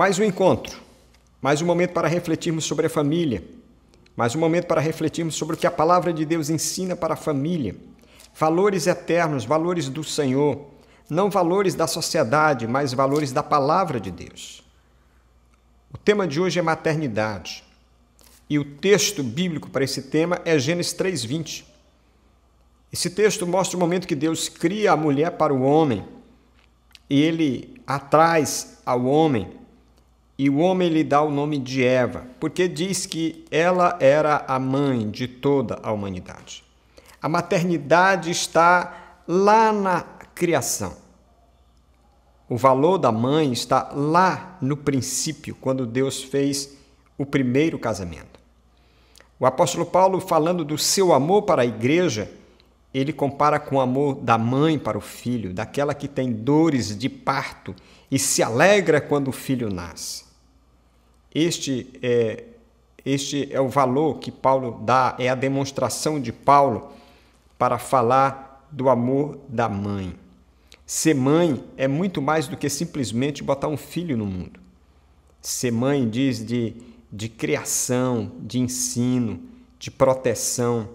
Mais um encontro, mais um momento para refletirmos sobre a família, mais um momento para refletirmos sobre o que a palavra de Deus ensina para a família. Valores eternos, valores do Senhor, não valores da sociedade, mas valores da palavra de Deus. O tema de hoje é maternidade. E o texto bíblico para esse tema é Gênesis 3:20. Esse texto mostra o momento que Deus cria a mulher para o homem e ele atrai ao homem e o homem lhe dá o nome de Eva, porque diz que ela era a mãe de toda a humanidade. A maternidade está lá na criação. O valor da mãe está lá no princípio, quando Deus fez o primeiro casamento. O apóstolo Paulo, falando do seu amor para a igreja, ele compara com o amor da mãe para o filho, daquela que tem dores de parto e se alegra quando o filho nasce. Este é, este é o valor que Paulo dá, é a demonstração de Paulo para falar do amor da mãe. Ser mãe é muito mais do que simplesmente botar um filho no mundo. Ser mãe diz de, de criação, de ensino, de proteção.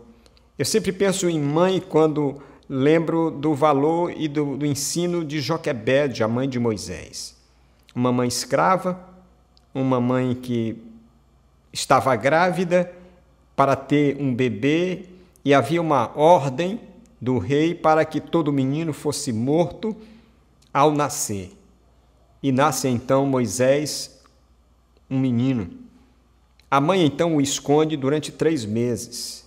Eu sempre penso em mãe quando lembro do valor e do, do ensino de Joquebede, a mãe de Moisés. Uma mãe escrava, uma mãe que estava grávida para ter um bebê e havia uma ordem do rei para que todo menino fosse morto ao nascer. E nasce então Moisés, um menino. A mãe então o esconde durante três meses.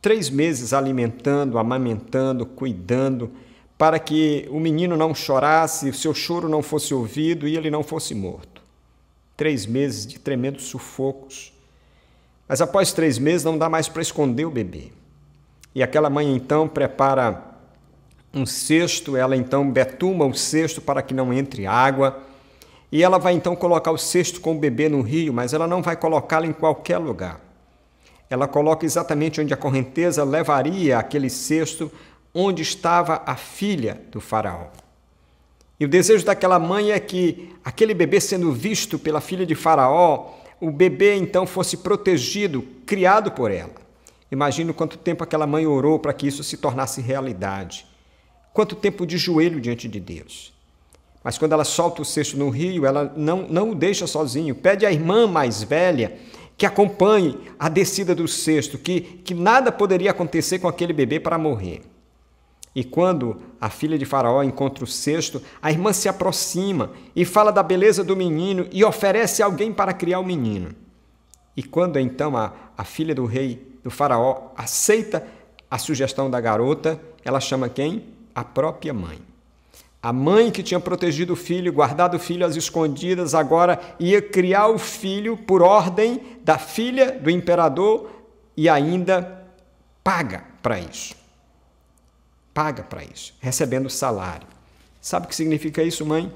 Três meses alimentando, amamentando, cuidando, para que o menino não chorasse, o seu choro não fosse ouvido e ele não fosse morto. Três meses de tremendos sufocos. Mas após três meses não dá mais para esconder o bebê. E aquela mãe então prepara um cesto, ela então betuma o cesto para que não entre água. E ela vai então colocar o cesto com o bebê no rio, mas ela não vai colocá-lo em qualquer lugar. Ela coloca exatamente onde a correnteza levaria aquele cesto, onde estava a filha do faraó. E o desejo daquela mãe é que aquele bebê sendo visto pela filha de Faraó, o bebê então fosse protegido, criado por ela. Imagino quanto tempo aquela mãe orou para que isso se tornasse realidade. Quanto tempo de joelho diante de Deus. Mas quando ela solta o cesto no rio, ela não, não o deixa sozinho. Pede à irmã mais velha que acompanhe a descida do cesto, que, que nada poderia acontecer com aquele bebê para morrer. E quando a filha de Faraó encontra o cesto, a irmã se aproxima e fala da beleza do menino e oferece alguém para criar o menino. E quando então a, a filha do rei do Faraó aceita a sugestão da garota, ela chama quem? A própria mãe. A mãe que tinha protegido o filho, guardado o filho às escondidas, agora ia criar o filho por ordem da filha do imperador e ainda paga para isso paga para isso, recebendo salário. Sabe o que significa isso, mãe?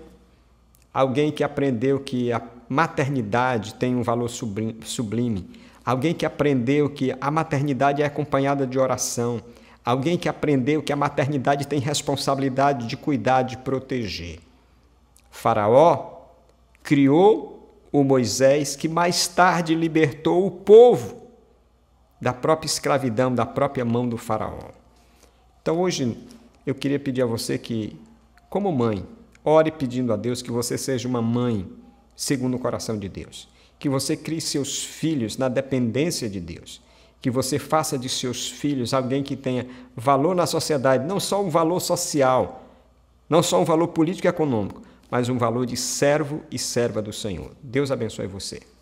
Alguém que aprendeu que a maternidade tem um valor sublime, alguém que aprendeu que a maternidade é acompanhada de oração, alguém que aprendeu que a maternidade tem responsabilidade de cuidar, de proteger. Faraó criou o Moisés que mais tarde libertou o povo da própria escravidão, da própria mão do Faraó. Então hoje eu queria pedir a você que, como mãe, ore pedindo a Deus que você seja uma mãe segundo o coração de Deus, que você crie seus filhos na dependência de Deus, que você faça de seus filhos alguém que tenha valor na sociedade, não só um valor social, não só um valor político e econômico, mas um valor de servo e serva do Senhor. Deus abençoe você.